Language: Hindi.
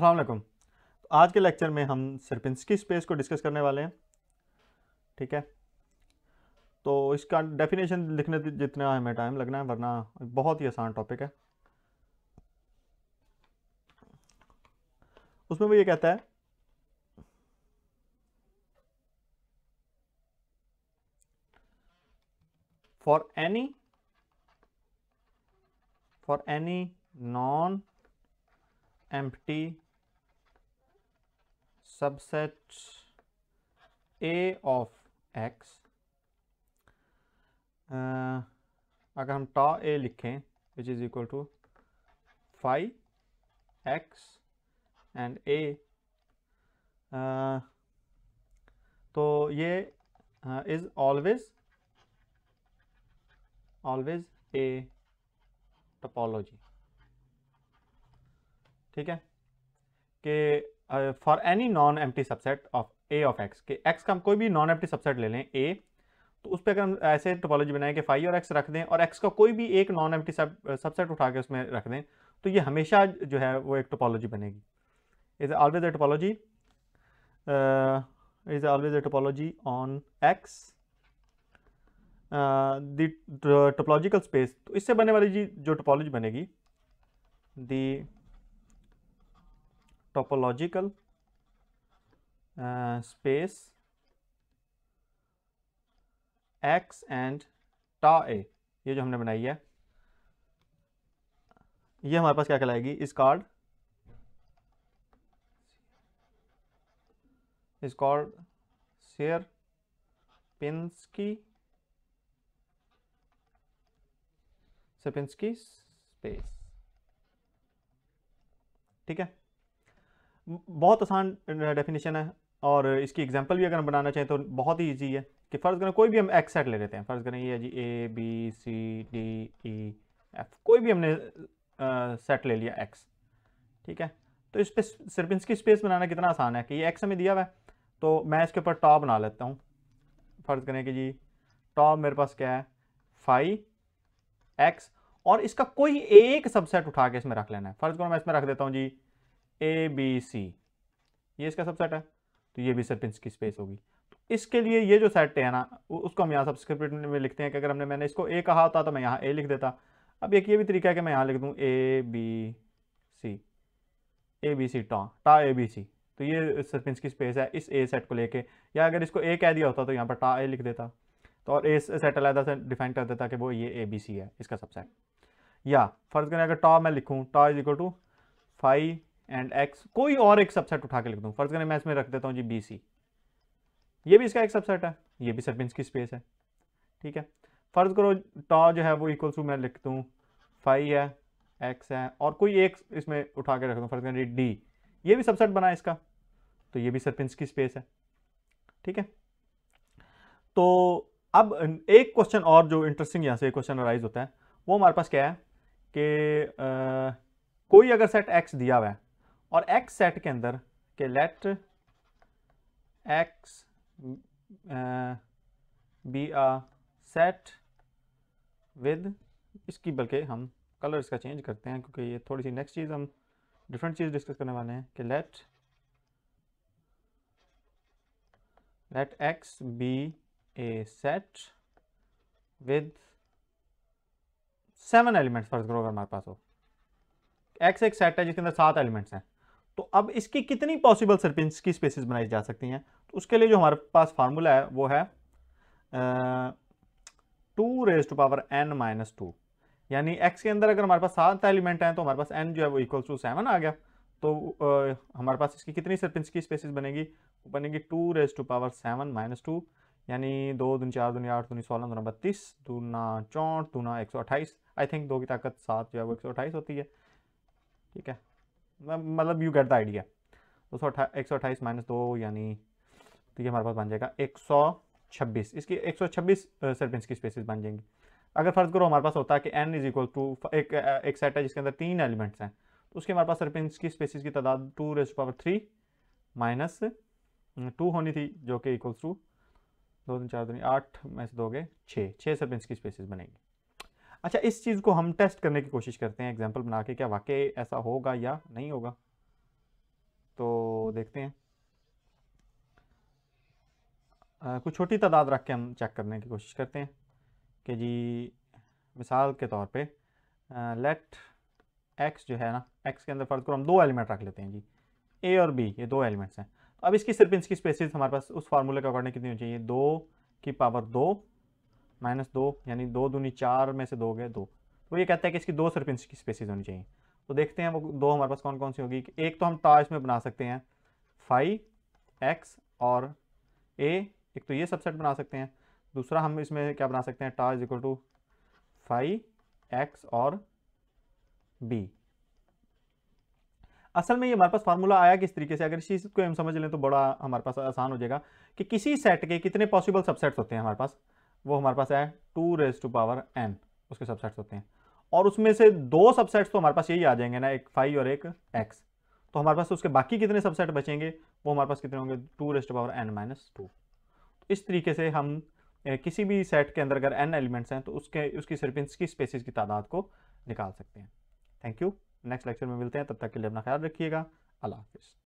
तो आज के लेक्चर में हम सरपिंसकी स्पेस को डिस्कस करने वाले हैं ठीक है तो इसका डेफिनेशन लिखने जितना हमें टाइम लगना है वरना बहुत ही आसान टॉपिक है उसमें वो ये कहता है for any for any non empty subset a of x uh, अगर हम टॉ ए लिखें which is equal to five X and A तो ये is always always A topology ठीक है कि फॉर एनी नॉन टी subset of A of X के एक्स का हम कोई भी नॉन टी सबसेट ले लें ए तो उस पर अगर हम ऐसे टोपोलॉजी बनाएं कि फाइव और एक्स रख दें और एक्स का कोई भी एक नॉन एम सब सबसेट उठा के उसमें रख दें तो ये हमेशा जो है वो एक टोपोलॉजी बनेगी is always a topology is always a topology on X the topological space तो इससे बनने वाली जी जो टोपोलॉजी बनेगी दी topological uh, space x and tau a ये जो हमने बनाई है ये हमारे पास क्या कहलाएगी is called is called Sierpinski Sierpinski space ठीक है बहुत आसान डेफिनेशन है और इसकी एग्जाम्पल भी अगर हम बनाना चाहें तो बहुत ही ईजी है कि फ़र्ज़ करें कोई भी हम एक्स सेट ले लेते हैं फ़र्ज़ करें ये है जी A B C D E F कोई भी हमने सेट ले लिया एक्स ठीक है तो इस पर सिर्फ इसकी स्पेस बनाना कितना आसान है कि ये एक्स हमें दिया हुआ है तो मैं इसके ऊपर टॉप बना लेता हूँ फ़र्ज़ करें कि जी टॉप मेरे पास क्या है फाइव एक्स और इसका कोई एक सबसेट उठा के इसमें रख लेना है फ़र्ज़ करो मैं इसमें रख देता हूँ जी ए बी सी ये इसका सबसेट है तो ये भी सरपिंच की स्पेस होगी तो इसके लिए ये जो सेट है ना उसको हम यहाँ सब्सक्रिप्ट में लिखते हैं कि अगर हमने मैंने इसको ए कहा होता तो मैं यहाँ ए लिख देता अब एक ये भी तरीका है कि मैं यहाँ लिख दूँ ए बी सी ए बी सी टा टा ए बी सी तो ये सरपिंच की स्पेस है इस ए सेट को लेके या अगर इसको ए कह दिया होता तो यहाँ पर टा ए लिख देता तो और ए सेट अलहदा से डिफाइन कर देता कि वो ये ए बी सी है इसका सबसेट या फर्ज करें अगर टॉ मैं लिखूँ tau is equal to five and X कोई और एक सबसेट उठा के लिख दूँ फर्ज करें मैं इसमें रख देता हूँ जी बी सी ये भी इसका एक सबसेट है ये भी सर्पिंस की स्पेस है ठीक है फर्ज करो टॉ जो है वो इक्वल टू मैं लिख दूँ फाइव है एक्स है और कोई एक इसमें उठा के रख दूँ फर्ज करें डी ये भी सबसेट बना इसका तो ये भी सर्पिंस की स्पेस है ठीक है तो अब एक क्वेश्चन और जो इंटरेस्टिंग यहाँ से क्वेश्चन अराइज होता है वो हमारे पास क्या है कि कोई अगर सेट एक्स दिया हुआ है और एक्स सेट के अंदर के let X be a set with इसकी बल्कि हम कलर इसका चेंज करते हैं क्योंकि ये थोड़ी सी नेक्स्ट चीज़ हम डिफरेंट चीज़ डिस्कस करने वाले हैं कि let let X be a set with seven elements फर्ज करो अगर हमारे पास हो एक्स एक सेट है जिसके अंदर सात एलिमेंट्स हैं तो अब इसकी कितनी पॉसिबल सरपिंस की स्पेसिस बनाई जा सकती हैं तो उसके लिए जो हमारे पास फार्मूला है वो है two raise to power N minus two यानी एक्स के अंदर अगर हमारे पास सात एलिमेंट हैं तो हमारे पास एन जो है वो इक्वल टू सेवन आ गया तो आ, हमारे पास इसकी कितनी सरपंच की स्पेसिस बनेगी बनेगी two raise to power seven minus two यानी दो दून चार दून आठ दूनी सोलह दूना बत्तीस दूना चौंठ दूना एक सौ अट्ठाईस आई थिंक दो की ताकत सात जो है वो एक सौ अट्ठाईस होती है ठीक है मतलब यू गेट द आइडिया दो सौ एक सौ अट्ठाईस माइनस दो यानी तो ये हमारे पास बन जाएगा एक सौ छब्बीस इसकी एक सौ छब्बीस सरपेंस की स्पेसिस बन जाएंगी अगर फर्ज करो हमारे पास होता है कि एन इज इक्वल टू एक एक सेट है जिसके अंदर तीन एलिमेंट्स हैं तो उसके हमारे पास सरपेंस की स्पेसिस की तादाद two raise power three minus two होनी थी जो कि इक्वल्स टू दो तीन चार दिन आठ में से दोगे छः छः सरपेंस की स्पेसिस बनेंगी अच्छा इस चीज़ को हम टेस्ट करने की कोशिश करते हैं एग्जाम्पल बना के क्या वाकई ऐसा होगा या नहीं होगा तो देखते हैं आ, कुछ छोटी तादाद रख के हम चेक करने की कोशिश करते हैं कि जी मिसाल के तौर पे आ, लेट एक्स जो है ना एक्स के अंदर फर्द करो हम दो एलिमेंट रख लेते हैं जी ए और बी ये दो एलिमेंट्स हैं अब इसकी सिर्फ इनकी स्पेसिस हमारे पास उस फार्मूले के अकॉर्डिंग कितनी होनी चाहिए दो की पावर दो माइनस दो यानी दो दूनी चार में से दो गए दो तो ये कहता है कि इसकी दो सरपिंस की स्पेसिस होनी चाहिए तो देखते हैं वो दो हमारे पास कौन कौन सी होगी एक तो हम टार्च में बना सकते हैं फाइव एक्स और ए एक तो ये सबसेट बना सकते हैं दूसरा हम इसमें क्या बना सकते हैं is equal to five X और बी असल में ये हमारे पास फार्मूला आया किस तरीके से अगर इस चीज़ को हम समझ लें तो बड़ा हमारे पास आसान हो जाएगा कि किसी सेट के कितने पॉसिबल सबसेट्स होते हैं हमारे पास वो हमारे पास है two raise to power N उसके सबसेट्स होते हैं और उसमें से दो सबसेट्स तो हमारे पास यही आ जाएंगे ना एक फाइव और एक एक्स तो हमारे पास उसके बाकी कितने सबसेट बचेंगे वो हमारे पास कितने होंगे two raise to power N minus two इस तरीके से हम किसी भी सेट के अंदर अगर एन एलिमेंट्स हैं तो उसके उसकी सरपिंस की स्पेसिस की तादाद को निकाल सकते हैं थैंक यू नेक्स्ट लेक्चर में मिलते हैं तब तक के लिए अपना ख्याल रखिएगा अल्लाह हाफिज़